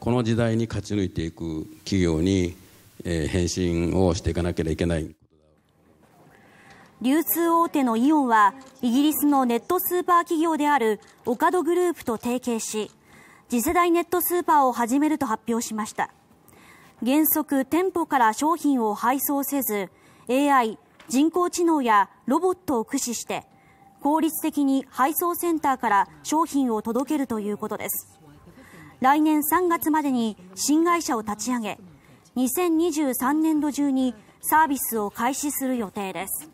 この時代に勝ち抜いていく企業に、えー、返信をしていかなければいけない流通大手のイオンはイギリスのネットスーパー企業であるオカドグループと提携し次世代ネットスーパーを始めると発表しました原則店舗から商品を配送せず AI 人工知能やロボットを駆使して効率的に配送センターから商品を届けるということです来年3月までに新会社を立ち上げ2023年度中にサービスを開始する予定です。